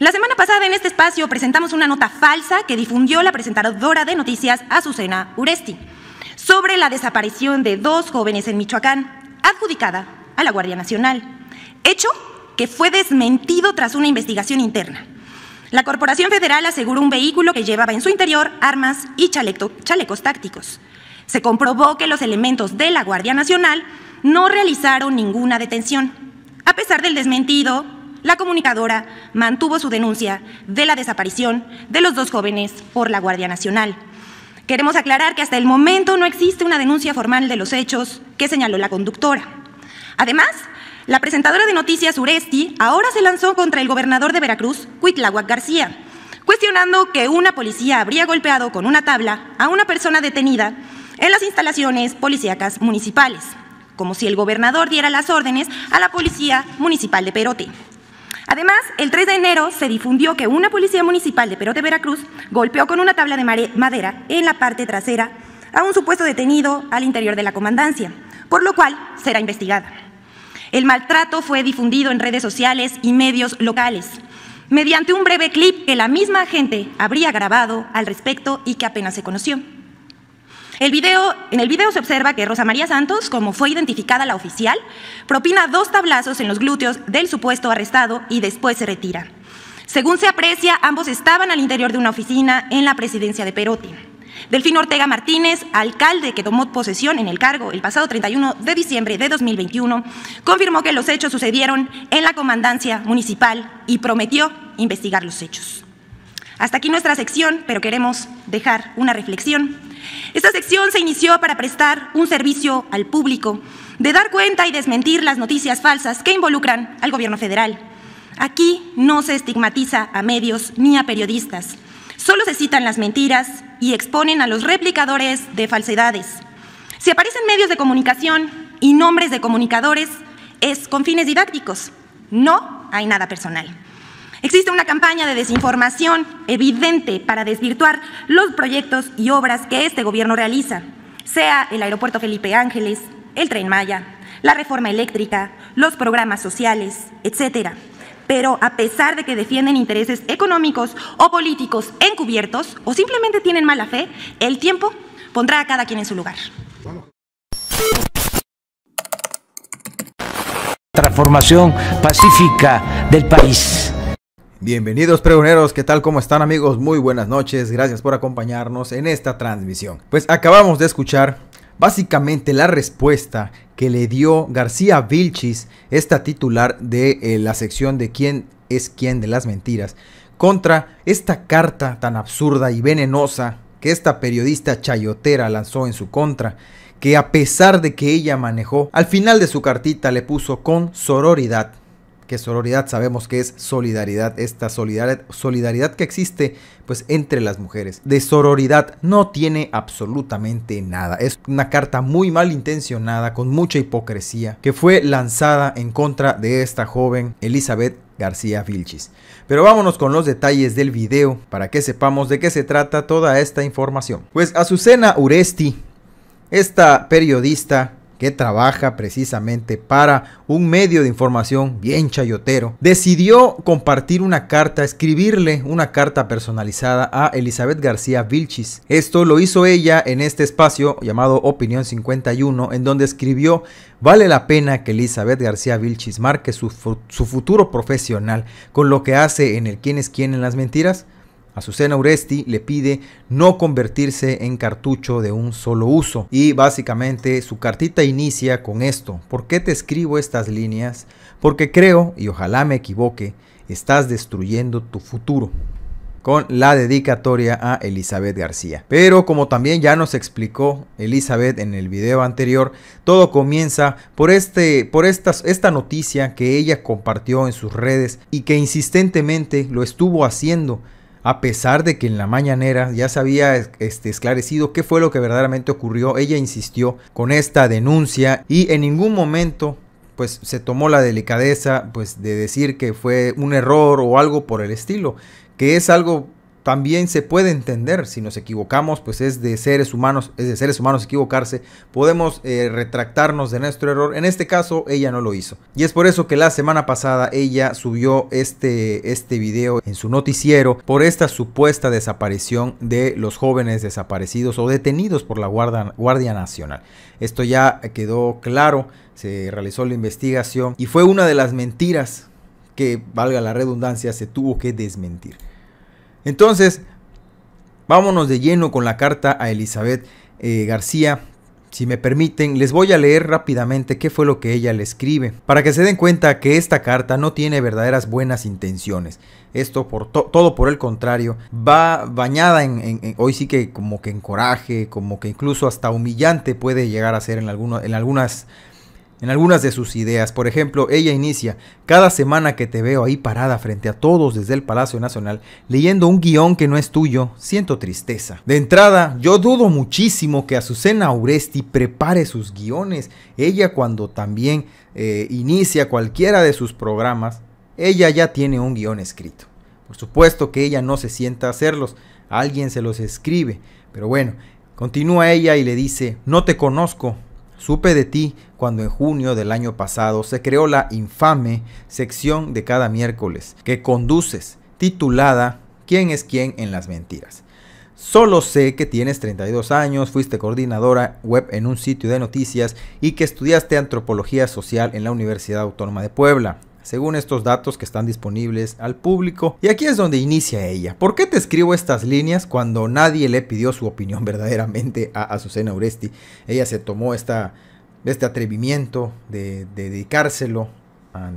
La semana pasada en este espacio presentamos una nota falsa que difundió la presentadora de noticias Azucena Uresti sobre la desaparición de dos jóvenes en Michoacán, adjudicada a la Guardia Nacional, hecho que fue desmentido tras una investigación interna. La Corporación Federal aseguró un vehículo que llevaba en su interior armas y chalecos tácticos. Se comprobó que los elementos de la Guardia Nacional no realizaron ninguna detención. A pesar del desmentido, la comunicadora mantuvo su denuncia de la desaparición de los dos jóvenes por la Guardia Nacional. Queremos aclarar que hasta el momento no existe una denuncia formal de los hechos que señaló la conductora. Además, la presentadora de noticias Uresti ahora se lanzó contra el gobernador de Veracruz, Cuitláhuac García, cuestionando que una policía habría golpeado con una tabla a una persona detenida en las instalaciones policíacas municipales, como si el gobernador diera las órdenes a la policía municipal de Perote. Además, el 3 de enero se difundió que una policía municipal de Perote, Veracruz, golpeó con una tabla de madera en la parte trasera a un supuesto detenido al interior de la comandancia, por lo cual será investigada. El maltrato fue difundido en redes sociales y medios locales, mediante un breve clip que la misma gente habría grabado al respecto y que apenas se conoció. El en el video se observa que Rosa María Santos, como fue identificada la oficial, propina dos tablazos en los glúteos del supuesto arrestado y después se retira. Según se aprecia, ambos estaban al interior de una oficina en la presidencia de Perotti. Delfín Ortega Martínez, alcalde que tomó posesión en el cargo el pasado 31 de diciembre de 2021, confirmó que los hechos sucedieron en la comandancia municipal y prometió investigar los hechos. Hasta aquí nuestra sección, pero queremos dejar una reflexión esta sección se inició para prestar un servicio al público, de dar cuenta y desmentir las noticias falsas que involucran al gobierno federal. Aquí no se estigmatiza a medios ni a periodistas, solo se citan las mentiras y exponen a los replicadores de falsedades. Si aparecen medios de comunicación y nombres de comunicadores, es con fines didácticos, no hay nada personal. Existe una campaña de desinformación evidente para desvirtuar los proyectos y obras que este gobierno realiza, sea el aeropuerto Felipe Ángeles, el tren Maya, la reforma eléctrica, los programas sociales, etc. Pero a pesar de que defienden intereses económicos o políticos encubiertos o simplemente tienen mala fe, el tiempo pondrá a cada quien en su lugar. Transformación pacífica del país. Bienvenidos pregoneros, ¿qué tal? ¿Cómo están amigos? Muy buenas noches, gracias por acompañarnos en esta transmisión. Pues acabamos de escuchar básicamente la respuesta que le dio García Vilchis, esta titular de eh, la sección de quién es quién de las mentiras, contra esta carta tan absurda y venenosa que esta periodista chayotera lanzó en su contra, que a pesar de que ella manejó, al final de su cartita le puso con sororidad que sororidad sabemos que es solidaridad, esta solidaridad, que existe pues entre las mujeres. De sororidad no tiene absolutamente nada. Es una carta muy mal intencionada, con mucha hipocresía, que fue lanzada en contra de esta joven Elizabeth García Vilchis. Pero vámonos con los detalles del video para que sepamos de qué se trata toda esta información. Pues Azucena Uresti, esta periodista que trabaja precisamente para un medio de información bien chayotero, decidió compartir una carta, escribirle una carta personalizada a Elizabeth García Vilchis. Esto lo hizo ella en este espacio llamado Opinión 51, en donde escribió, vale la pena que Elizabeth García Vilchis marque su, futuro profesional con lo que hace en el quién es quién en las mentiras. Azucena Uresti le pide no convertirse en cartucho de un solo uso. Y básicamente su cartita inicia con esto. ¿Por qué te escribo estas líneas? Porque creo, y ojalá me equivoque, estás destruyendo tu futuro con la dedicatoria a Elizabeth García. Pero como también ya nos explicó Elizabeth en el video anterior, todo comienza por, este, por esta noticia que ella compartió en sus redes y que insistentemente lo estuvo haciendo a pesar de que en la mañanera ya se había este, esclarecido qué fue lo que verdaderamente ocurrió, ella insistió con esta denuncia y en ningún momento pues se tomó la delicadeza pues de decir que fue un error o algo por el estilo, que es algo también se puede entender. Si nos equivocamos, pues es de seres humanos, es de seres humanos equivocarse. Podemos eh, retractarnos de nuestro error. En este caso, ella no lo hizo. Y es por eso que la semana pasada ella subió este, este video en su noticiero por esta supuesta desaparición de los jóvenes desaparecidos o detenidos por la Guardia Nacional. Esto ya quedó claro, se realizó la investigación y fue una de las mentiras que, valga la redundancia, se tuvo que desmentir. Entonces, vámonos de lleno con la carta a Elizabeth eh, García. Si me permiten, les voy a leer rápidamente qué fue lo que ella le escribe, para que se den cuenta que esta carta no tiene verdaderas buenas intenciones. Esto por todo por el contrario, va bañada en, hoy sí que como que en coraje, como que incluso hasta humillante puede llegar a ser en, en algunas en algunas de sus ideas. Por ejemplo, ella inicia, cada semana que te veo ahí parada frente a todos desde el Palacio Nacional, leyendo un guión que no es tuyo, siento tristeza. De entrada, yo dudo muchísimo que Azucena Uresti prepare sus guiones. Ella cuando también eh, inicia cualquiera de sus programas, ella ya tiene un guión escrito. Por supuesto que ella no se sienta a hacerlos, alguien se los escribe. Pero bueno, continúa ella y le dice, no te conozco, Supe de ti cuando en junio del año pasado se creó la infame sección de cada miércoles que conduces, titulada ¿Quién es quién en las mentiras? Solo sé que tienes 32 años, fuiste coordinadora web en un sitio de noticias y que estudiaste antropología social en la Universidad Autónoma de Puebla según estos datos que están disponibles al público. Y aquí es donde inicia ella. ¿Por qué te escribo estas líneas cuando nadie le pidió su opinión verdaderamente a Azucena Uresti? Ella se tomó esta, este atrevimiento de, dedicárselo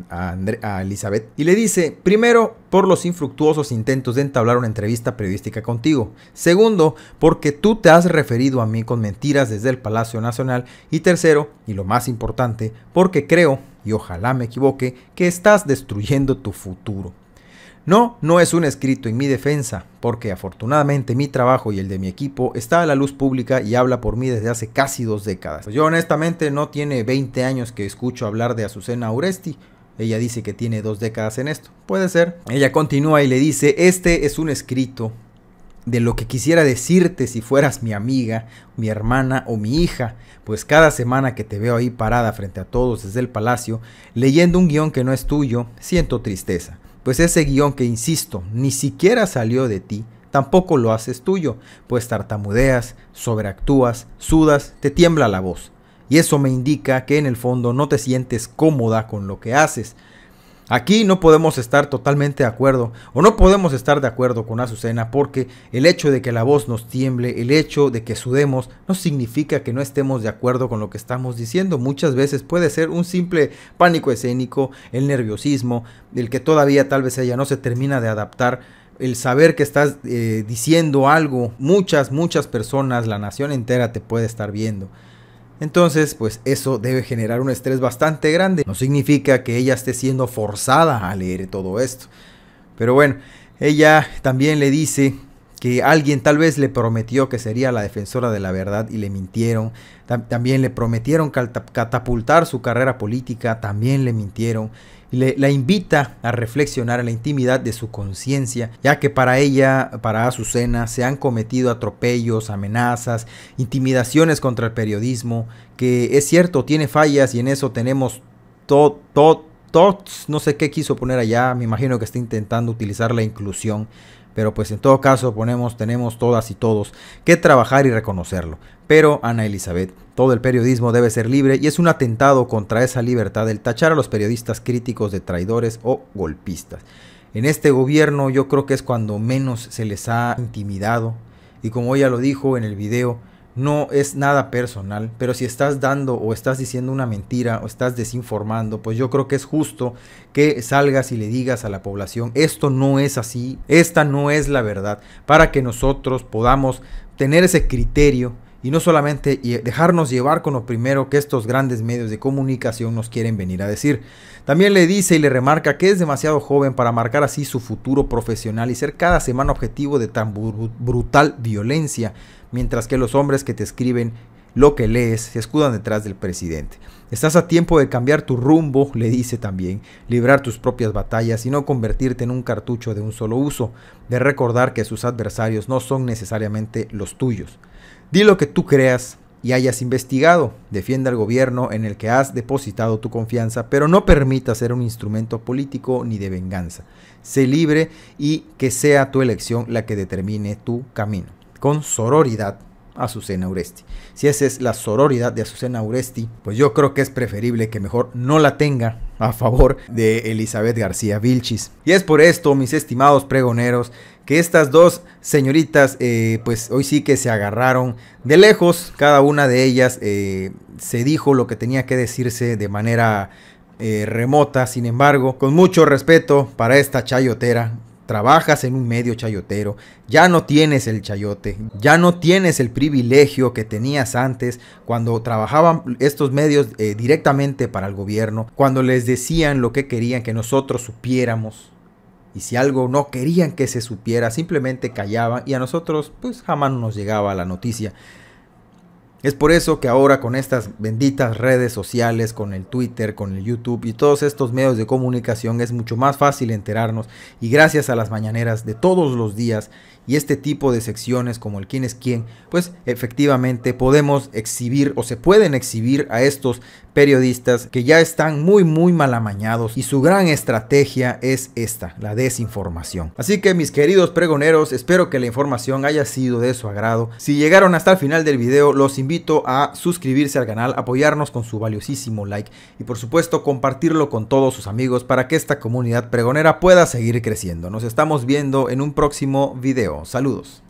a, a, Elizabeth y le dice, primero, por los infructuosos intentos de entablar una entrevista periodística contigo. Segundo, porque tú te has referido a mí con mentiras desde el Palacio Nacional. Y tercero, y lo más importante, porque creo y ojalá me equivoque, que estás destruyendo tu futuro. No, no es un escrito en mi defensa, porque afortunadamente mi trabajo y el de mi equipo está a la luz pública y habla por mí desde hace casi dos décadas. Yo honestamente no tiene 20 años que escucho hablar de Azucena Oresti. ella dice que tiene dos décadas en esto. Puede ser. Ella continúa y le dice, este es un escrito de lo que quisiera decirte si fueras mi amiga, mi hermana o mi hija, pues cada semana que te veo ahí parada frente a todos desde el palacio, leyendo un guión que no es tuyo, siento tristeza, pues ese guión que, insisto, ni siquiera salió de ti, tampoco lo haces tuyo, pues tartamudeas, sobreactúas, sudas, te tiembla la voz. Y eso me indica que en el fondo no te sientes cómoda con lo que haces, Aquí no podemos estar totalmente de acuerdo o no podemos estar de acuerdo con Azucena porque el hecho de que la voz nos tiemble, el hecho de que sudemos, no significa que no estemos de acuerdo con lo que estamos diciendo. Muchas veces puede ser un simple pánico escénico, el nerviosismo, el que todavía tal vez ella no se termina de adaptar el saber que estás eh, diciendo algo, muchas, muchas personas, la nación entera te puede estar viendo. Entonces, pues eso debe generar un estrés bastante grande. No significa que ella esté siendo forzada a leer todo esto. Pero bueno, ella también le dice que alguien tal vez le prometió que sería la defensora de la verdad y le mintieron. También le prometieron catapultar su carrera política, también le mintieron la invita a reflexionar en la intimidad de su conciencia, ya que para ella, para Azucena, se han cometido atropellos, amenazas, intimidaciones contra el periodismo, que es cierto, tiene fallas y en eso tenemos todo, todo, no sé qué quiso poner allá, me imagino que está intentando utilizar la inclusión, pero pues en todo caso ponemos, tenemos todas y todos que trabajar y reconocerlo. Pero Ana Elizabeth, todo el periodismo debe ser libre y es un atentado contra esa libertad el tachar a los periodistas críticos de traidores o golpistas. En este gobierno yo creo que es cuando menos se les ha intimidado y como ella lo dijo en el video, no es nada personal, pero si estás dando o estás diciendo una mentira o estás desinformando, pues yo creo que es justo que salgas y le digas a la población, esto no es así, esta no es la verdad, para que nosotros podamos tener ese criterio y no solamente dejarnos llevar con lo primero que estos grandes medios de comunicación nos quieren venir a decir. También le dice y le remarca que es demasiado joven para marcar así su futuro profesional y ser cada semana objetivo de tan brutal violencia, mientras que los hombres que te escriben lo que lees, se escudan detrás del presidente. Estás a tiempo de cambiar tu rumbo, le dice también, librar tus propias batallas y no convertirte en un cartucho de un solo uso, de recordar que sus adversarios no son necesariamente los tuyos. Di lo que tú creas y hayas investigado, defiende al gobierno en el que has depositado tu confianza, pero no permita ser un instrumento político ni de venganza. Sé libre y que sea tu elección la que determine tu camino. Con sororidad, Azucena Uresti. Si esa es la sororidad de Azucena Uresti, pues yo creo que es preferible que mejor no la tenga a favor de Elizabeth García Vilchis. Y es por esto, mis estimados pregoneros, que estas dos señoritas, eh, pues hoy sí que se agarraron de lejos. Cada una de ellas eh, se dijo lo que tenía que decirse de manera eh, remota, sin embargo, con mucho respeto para esta chayotera trabajas en un medio chayotero, ya no tienes el chayote, ya no tienes el privilegio que tenías antes cuando trabajaban estos medios eh, directamente para el gobierno, cuando les decían lo que querían que nosotros supiéramos. Y si algo no querían que se supiera, simplemente callaban y a nosotros pues jamás nos llegaba la noticia. Es por eso que ahora con estas benditas redes sociales, con el Twitter, con el YouTube y todos estos medios de comunicación es mucho más fácil enterarnos y gracias a las mañaneras de todos los días y este tipo de secciones como el quién es quién, pues efectivamente podemos exhibir o se pueden exhibir a estos periodistas que ya están muy muy mal amañados y su gran estrategia es esta, la desinformación. Así que mis queridos pregoneros, espero que la información haya sido de su agrado. Si llegaron hasta el final del video, los invito invito a suscribirse al canal, apoyarnos con su valiosísimo like y por supuesto compartirlo con todos sus amigos para que esta comunidad pregonera pueda seguir creciendo. Nos estamos viendo en un próximo video. Saludos.